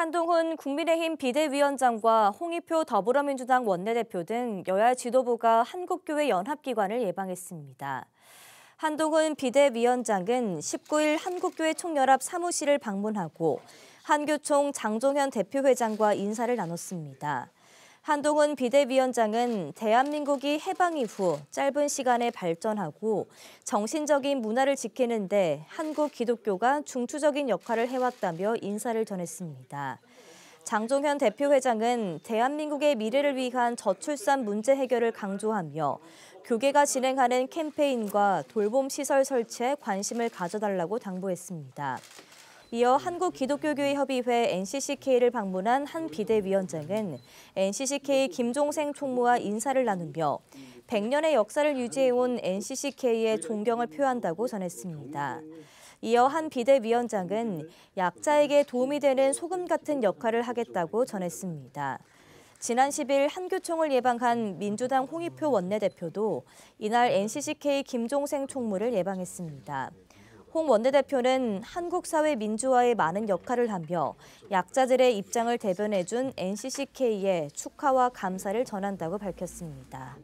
한동훈 국민의힘 비대위원장과 홍의표 더불어민주당 원내대표 등 여야 지도부가 한국교회 연합기관을 예방했습니다. 한동훈 비대위원장은 19일 한국교회 총연합 사무실을 방문하고 한교총 장종현 대표회장과 인사를 나눴습니다. 한동훈 비대위원장은 대한민국이 해방 이후 짧은 시간에 발전하고 정신적인 문화를 지키는데 한국 기독교가 중추적인 역할을 해왔다며 인사를 전했습니다. 장종현 대표회장은 대한민국의 미래를 위한 저출산 문제 해결을 강조하며 교계가 진행하는 캠페인과 돌봄 시설 설치에 관심을 가져달라고 당부했습니다. 이어 한국기독교교회협의회 NCCK를 방문한 한 비대위원장은 NCCK 김종생 총무와 인사를 나누며 100년의 역사를 유지해온 n c c k 에 존경을 표한다고 전했습니다. 이어 한 비대위원장은 약자에게 도움이 되는 소금 같은 역할을 하겠다고 전했습니다. 지난 10일 한교총을 예방한 민주당 홍익표 원내대표도 이날 NCCK 김종생 총무를 예방했습니다. 홍 원내대표는 한국 사회 민주화에 많은 역할을 하며 약자들의 입장을 대변해준 NCCK에 축하와 감사를 전한다고 밝혔습니다.